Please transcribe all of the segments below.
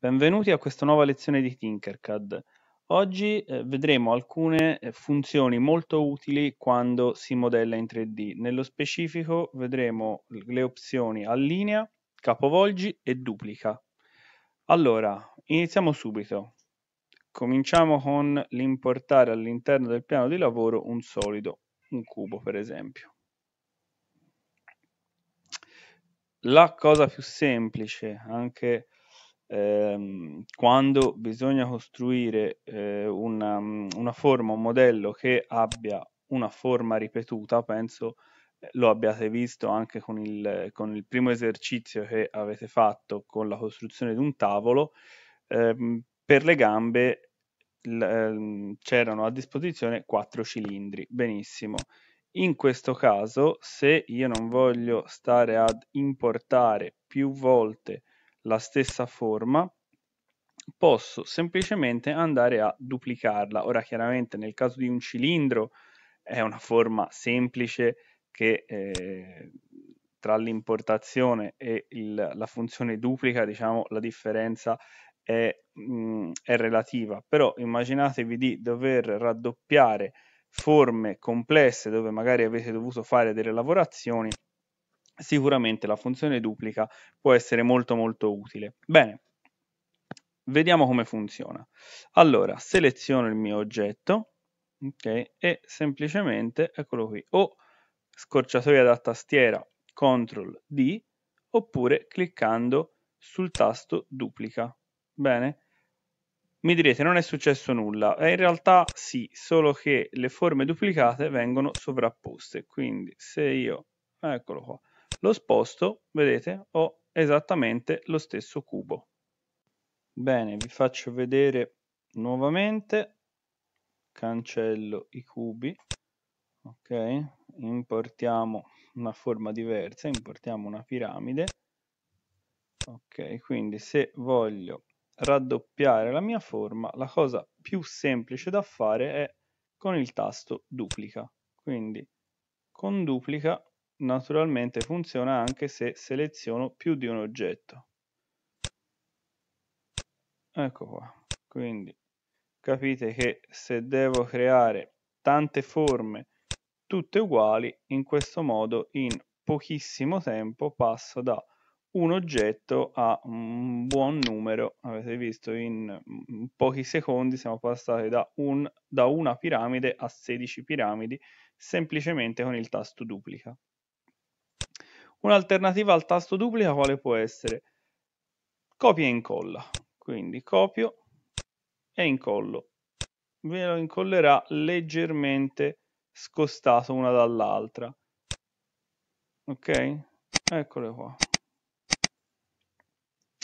Benvenuti a questa nuova lezione di Tinkercad. Oggi eh, vedremo alcune eh, funzioni molto utili quando si modella in 3D. Nello specifico vedremo le opzioni allinea, capovolgi e duplica. Allora, iniziamo subito. Cominciamo con l'importare all'interno del piano di lavoro un solido, un cubo per esempio. La cosa più semplice, anche Ehm, quando bisogna costruire eh, una, mm, una, forma, un modello che abbia una forma ripetuta, penso eh, lo abbiate visto anche con il, con il primo esercizio che avete fatto con la costruzione di un tavolo, ehm, per le gambe l, ehm, c'erano a disposizione quattro cilindri, benissimo. In questo caso, se io non voglio stare ad importare più volte la stessa forma, posso semplicemente andare a duplicarla. Ora chiaramente nel caso di un cilindro è una forma semplice che eh, tra l'importazione e il, la funzione duplica, diciamo, la differenza è, mh, è relativa. Però immaginatevi di dover raddoppiare forme complesse dove magari avete dovuto fare delle lavorazioni sicuramente la funzione duplica può essere molto molto utile. Bene, vediamo come funziona. Allora, seleziono il mio oggetto, ok, e semplicemente, eccolo qui, o scorciatoia da tastiera, CTRL D, oppure cliccando sul tasto duplica. Bene? Mi direte non è successo nulla, e eh, in realtà sì, solo che le forme duplicate vengono sovrapposte, quindi se io, eccolo qua, lo sposto, vedete, ho esattamente lo stesso cubo. Bene, vi faccio vedere nuovamente. Cancello i cubi. Ok, importiamo una forma diversa, importiamo una piramide. Ok, quindi se voglio raddoppiare la mia forma, la cosa più semplice da fare è con il tasto duplica. Quindi con duplica naturalmente funziona anche se seleziono più di un oggetto ecco qua quindi capite che se devo creare tante forme tutte uguali in questo modo in pochissimo tempo passo da un oggetto a un buon numero avete visto in pochi secondi siamo passati da, un, da una piramide a 16 piramidi semplicemente con il tasto duplica Un'alternativa al tasto duplica quale può essere? Copia e incolla. Quindi copio e incollo. Ve lo incollerà leggermente scostato una dall'altra. Ok? Eccole qua.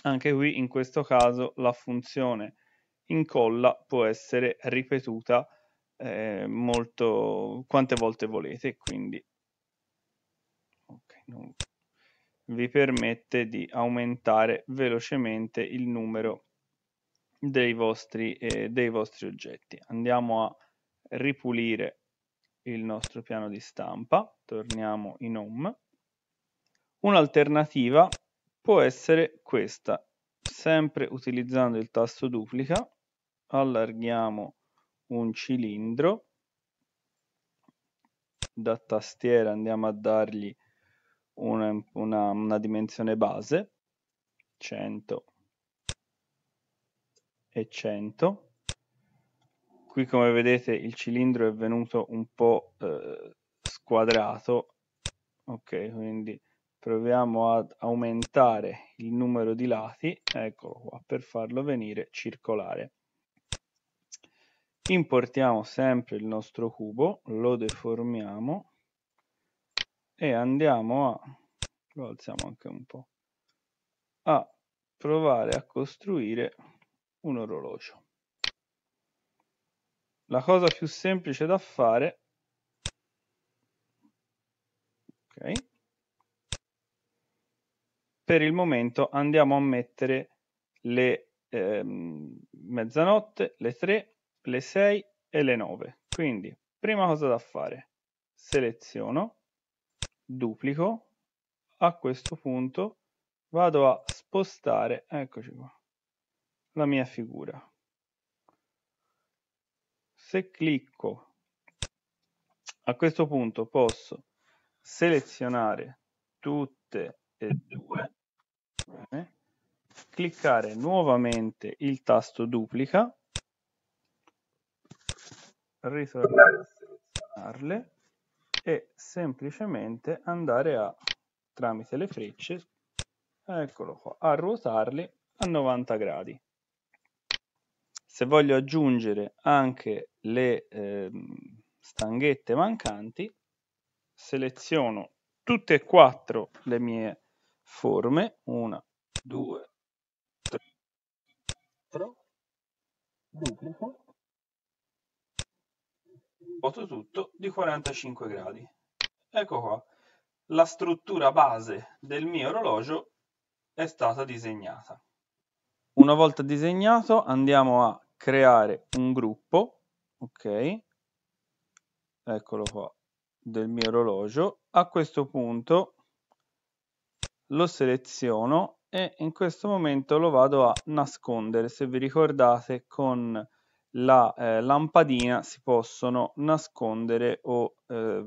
Anche qui in questo caso la funzione incolla può essere ripetuta eh, molto quante volte volete, quindi vi permette di aumentare velocemente il numero dei vostri, eh, dei vostri oggetti. Andiamo a ripulire il nostro piano di stampa, torniamo in home. Un'alternativa può essere questa, sempre utilizzando il tasto duplica, allarghiamo un cilindro, da tastiera andiamo a dargli una, una, una dimensione base, 100 e 100. Qui come vedete il cilindro è venuto un po' eh, squadrato, ok, quindi proviamo ad aumentare il numero di lati, eccolo qua, per farlo venire circolare. Importiamo sempre il nostro cubo, lo deformiamo e andiamo a lo alziamo anche un po' a provare a costruire un orologio la cosa più semplice da fare ok per il momento andiamo a mettere le ehm, mezzanotte le 3 le 6 e le 9 quindi prima cosa da fare seleziono duplico, a questo punto vado a spostare, eccoci qua, la mia figura. Se clicco, a questo punto posso selezionare tutte e due, eh? cliccare nuovamente il tasto duplica, ritornare a selezionarle e semplicemente andare a, tramite le frecce, eccolo qua, a ruotarli a 90 gradi. Se voglio aggiungere anche le eh, stanghette mancanti, seleziono tutte e quattro le mie forme, una, due, tre, quattro, duplico voto tutto di 45 gradi. Ecco qua, la struttura base del mio orologio è stata disegnata. Una volta disegnato andiamo a creare un gruppo, ok, eccolo qua, del mio orologio. A questo punto lo seleziono e in questo momento lo vado a nascondere. Se vi ricordate con la eh, lampadina si possono nascondere o, eh,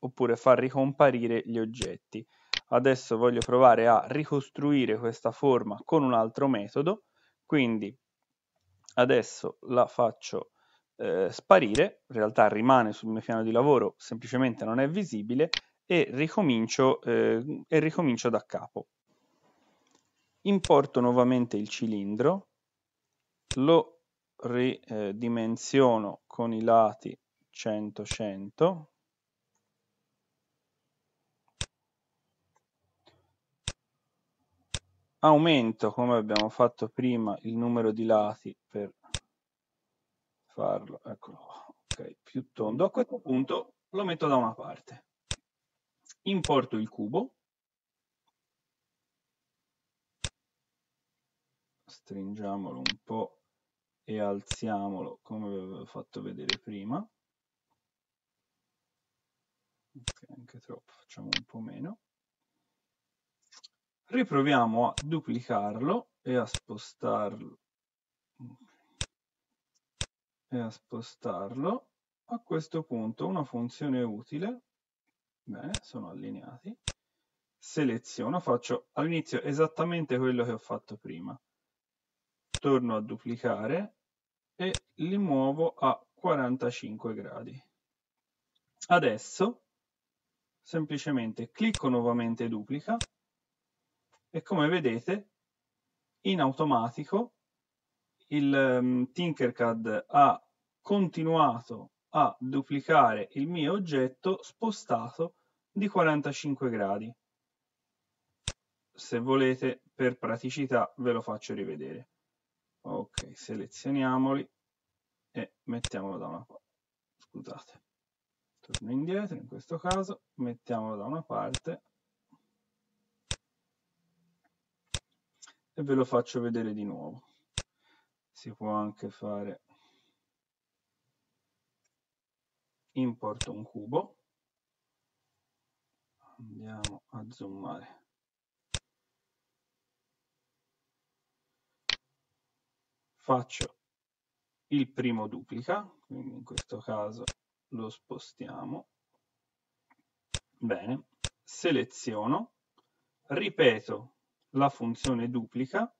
oppure far ricomparire gli oggetti. Adesso voglio provare a ricostruire questa forma con un altro metodo, quindi adesso la faccio eh, sparire, in realtà rimane sul mio piano di lavoro, semplicemente non è visibile, e ricomincio, eh, e ricomincio da capo. Importo nuovamente il cilindro, lo ridimensiono eh, con i lati 100 100 aumento come abbiamo fatto prima il numero di lati per farlo eccolo ok più tondo a questo punto lo metto da una parte importo il cubo stringiamolo un po e alziamolo come vi avevo fatto vedere prima ok anche troppo facciamo un po' meno riproviamo a duplicarlo e a spostarlo e a spostarlo a questo punto una funzione utile bene sono allineati seleziono faccio all'inizio esattamente quello che ho fatto prima torno a duplicare e li muovo a 45 gradi. Adesso semplicemente clicco nuovamente duplica e come vedete in automatico il um, Tinkercad ha continuato a duplicare il mio oggetto spostato di 45 gradi. Se volete, per praticità, ve lo faccio rivedere ok selezioniamoli e mettiamolo da una parte scusate torno indietro in questo caso mettiamolo da una parte e ve lo faccio vedere di nuovo si può anche fare importo un cubo andiamo a zoomare faccio il primo duplica, quindi in questo caso lo spostiamo, bene, seleziono, ripeto la funzione duplica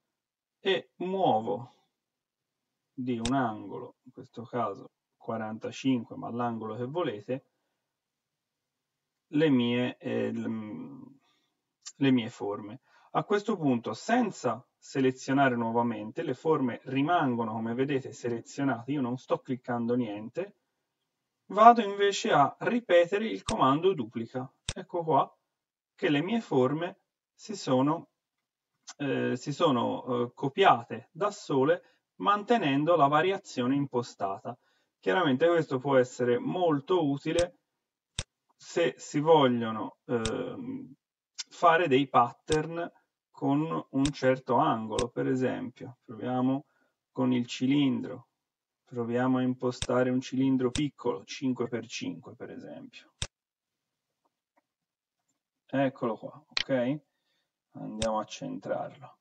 e muovo di un angolo, in questo caso 45, ma l'angolo che volete, le mie, eh, le mie forme. A questo punto, senza selezionare nuovamente, le forme rimangono come vedete selezionate, io non sto cliccando niente, vado invece a ripetere il comando duplica, ecco qua che le mie forme si sono, eh, si sono eh, copiate da sole mantenendo la variazione impostata. Chiaramente questo può essere molto utile se si vogliono eh, fare dei pattern con un certo angolo, per esempio, proviamo con il cilindro, proviamo a impostare un cilindro piccolo, 5x5 per esempio. Eccolo qua, ok? Andiamo a centrarlo.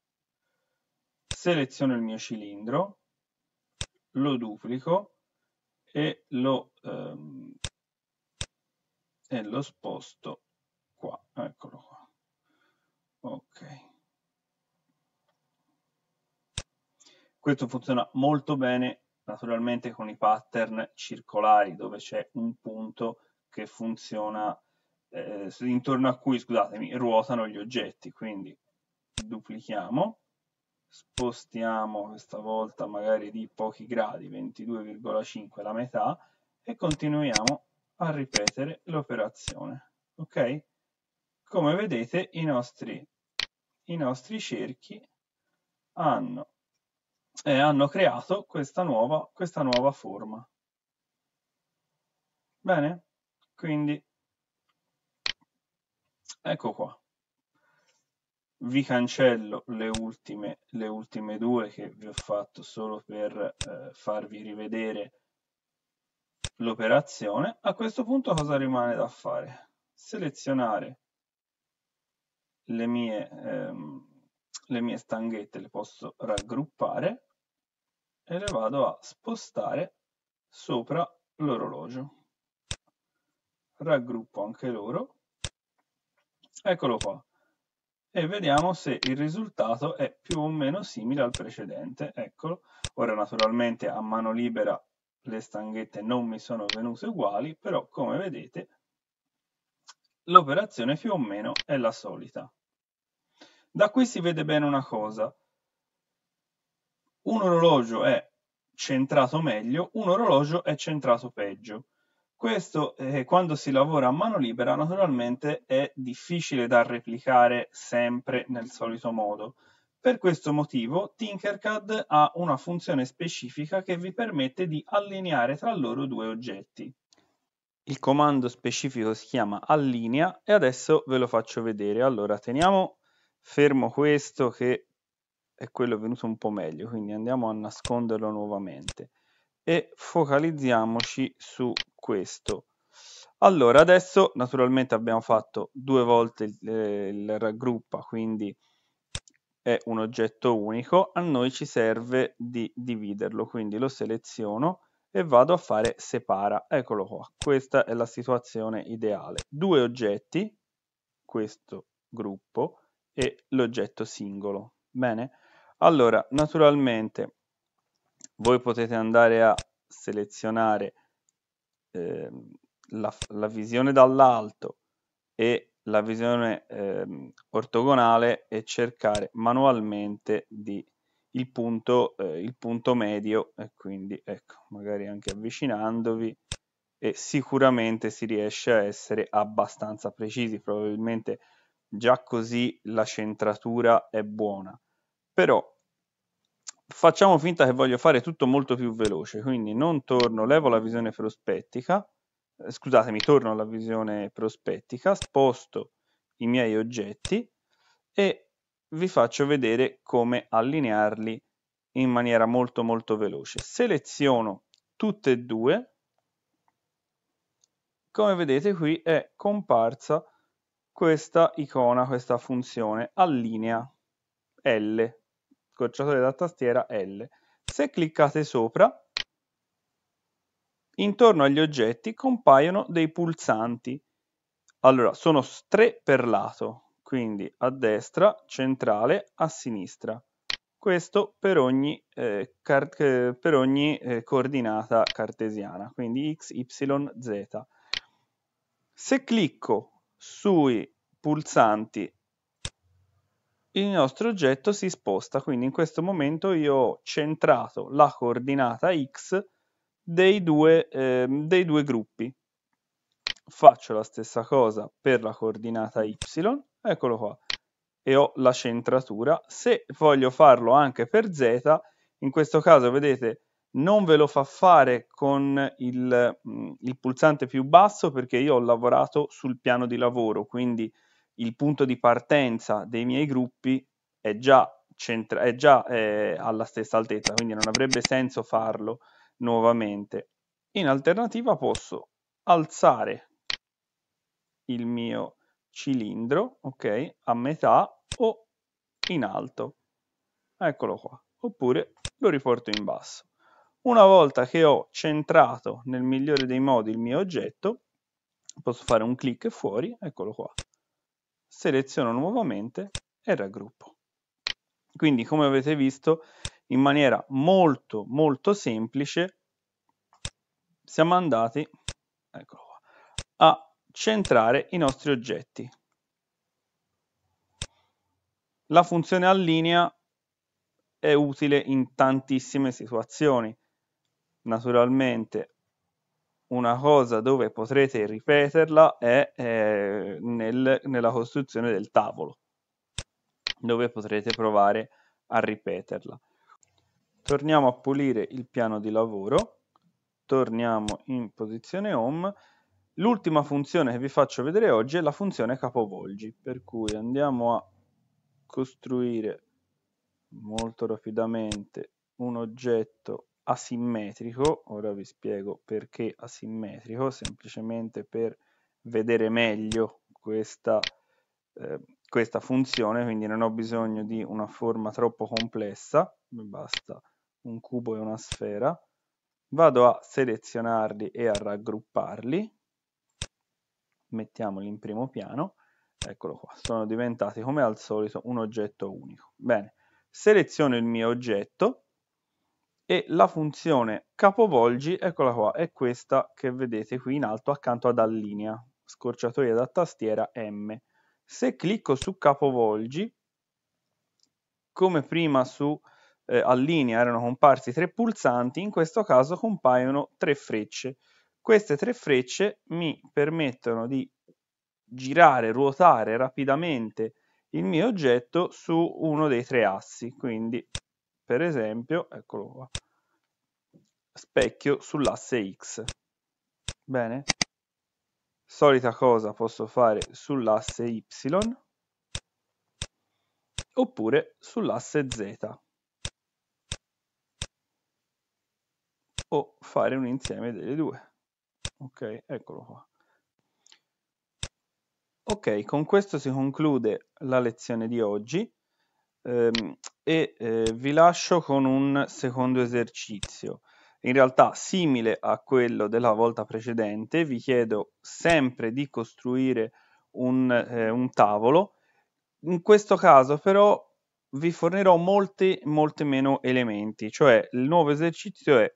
Seleziono il mio cilindro, lo duplico e lo, ehm, e lo sposto qua, eccolo qua. Ok. Questo funziona molto bene naturalmente con i pattern circolari dove c'è un punto che funziona eh, intorno a cui, scusatemi, ruotano gli oggetti. Quindi duplichiamo, spostiamo questa volta magari di pochi gradi, 22,5 la metà, e continuiamo a ripetere l'operazione. Ok? Come vedete i nostri, i nostri cerchi hanno e hanno creato questa nuova, questa nuova forma. Bene? Quindi, ecco qua. Vi cancello le ultime, le ultime due che vi ho fatto solo per eh, farvi rivedere l'operazione. A questo punto cosa rimane da fare? Selezionare le mie, ehm, le mie stanghette, le posso raggruppare e le vado a spostare sopra l'orologio. Raggruppo anche loro. Eccolo qua. E vediamo se il risultato è più o meno simile al precedente. Eccolo. Ora naturalmente a mano libera le stanghette non mi sono venute uguali, però come vedete l'operazione più o meno è la solita. Da qui si vede bene una cosa un orologio è centrato meglio, un orologio è centrato peggio. Questo eh, quando si lavora a mano libera naturalmente è difficile da replicare sempre nel solito modo. Per questo motivo Tinkercad ha una funzione specifica che vi permette di allineare tra loro due oggetti. Il comando specifico si chiama allinea e adesso ve lo faccio vedere. Allora teniamo fermo questo che e quello è venuto un po' meglio, quindi andiamo a nasconderlo nuovamente e focalizziamoci su questo. Allora, adesso naturalmente abbiamo fatto due volte il, eh, il raggruppa, quindi è un oggetto unico, a noi ci serve di dividerlo, quindi lo seleziono e vado a fare separa. Eccolo qua, questa è la situazione ideale. Due oggetti, questo gruppo, e l'oggetto singolo. Bene? Allora, naturalmente voi potete andare a selezionare eh, la, la, visione dall'alto e la visione eh, ortogonale e cercare manualmente di, il, punto, eh, il punto medio e quindi ecco magari anche avvicinandovi e sicuramente si riesce a essere abbastanza precisi probabilmente già così la centratura è buona però facciamo finta che voglio fare tutto molto più veloce, quindi non torno, levo la visione prospettica, eh, scusatemi, torno alla visione prospettica, sposto i miei oggetti e vi faccio vedere come allinearli in maniera molto molto veloce. Seleziono tutte e due, come vedete qui è comparsa questa icona, questa funzione allinea L scorciatoia da tastiera L. Se cliccate sopra, intorno agli oggetti compaiono dei pulsanti. Allora, sono tre per lato, quindi a destra, centrale, a sinistra. Questo per ogni, eh, eh per ogni eh, coordinata cartesiana, quindi x, y, z. Se clicco sui pulsanti il nostro oggetto si sposta, quindi in questo momento io ho centrato la coordinata x dei due, eh, dei due gruppi. Faccio la stessa cosa per la coordinata y, eccolo qua, e ho la centratura. Se voglio farlo anche per z, in questo caso vedete non ve lo fa fare con il, mm, il pulsante più basso perché io ho lavorato sul piano di lavoro, quindi il punto di partenza dei miei gruppi è già, centra- è già eh, alla stessa altezza, quindi non avrebbe senso farlo nuovamente. In alternativa posso alzare il mio cilindro, ok, a metà o in alto. Eccolo qua. Oppure lo riporto in basso. Una volta che ho centrato nel migliore dei modi il mio oggetto, posso fare un clic fuori, eccolo qua seleziono nuovamente e raggruppo. Quindi come avete visto in maniera molto molto semplice siamo andati qua, a centrare i nostri oggetti. La funzione allinea è utile in tantissime situazioni. Naturalmente una cosa dove potrete ripeterla è eh, nel, nella costruzione del tavolo, dove potrete provare a ripeterla. Torniamo a pulire il piano di lavoro, torniamo in posizione home. L'ultima funzione che vi faccio vedere oggi è la funzione capovolgi, per cui andiamo a costruire molto rapidamente un oggetto asimmetrico, ora vi spiego perché asimmetrico, semplicemente per vedere meglio questa, eh, questa funzione, quindi non ho bisogno di una forma troppo complessa, mi basta un cubo e una sfera, vado a selezionarli e a raggrupparli, mettiamoli in primo piano, eccolo qua, sono diventati come al solito un oggetto unico. Bene, seleziono il mio oggetto, e la funzione capovolgi, eccola qua, è questa che vedete qui in alto accanto ad allinea, scorciatoia da tastiera M. Se clicco su capovolgi, come prima su eh, allinea erano comparsi tre pulsanti, in questo caso compaiono tre frecce. Queste tre frecce mi permettono di girare, ruotare rapidamente il mio oggetto su uno dei tre assi, quindi per esempio, eccolo qua, specchio sull'asse X. Bene? Solita cosa posso fare sull'asse Y oppure sull'asse Z. O fare un insieme delle due. Ok, eccolo qua. Ok, con questo si conclude la lezione di oggi. Ehm, e eh, vi lascio con un secondo esercizio. In realtà simile a quello della volta precedente, vi chiedo sempre di costruire un, eh, un tavolo. In questo caso però vi fornirò molti, molti meno elementi, cioè il nuovo esercizio è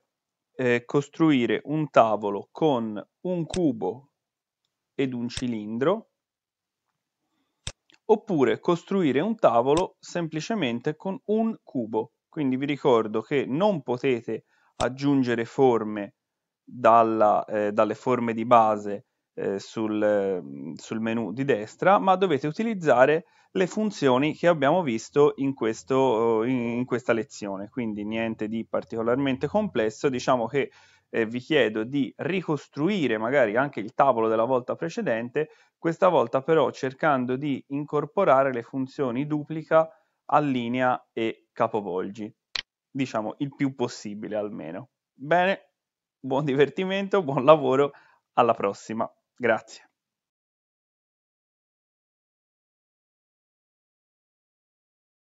eh, costruire un tavolo con un cubo ed un cilindro oppure costruire un tavolo semplicemente con un cubo. Quindi vi ricordo che non potete aggiungere forme dalla, eh, dalle forme di base eh, sul, eh, sul, menu di destra, ma dovete utilizzare le funzioni che abbiamo visto in, questo, in, in questa lezione. Quindi niente di particolarmente complesso, diciamo che eh, vi chiedo di ricostruire magari anche il tavolo della volta precedente, questa volta però cercando di incorporare le funzioni duplica, allinea e capovolgi, diciamo il più possibile almeno. Bene, buon divertimento, buon lavoro, alla prossima, grazie.